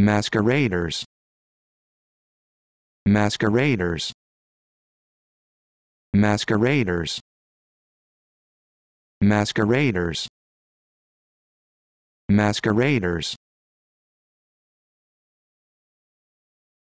masqueraders masqueraders masqueraders masqueraders masqueraders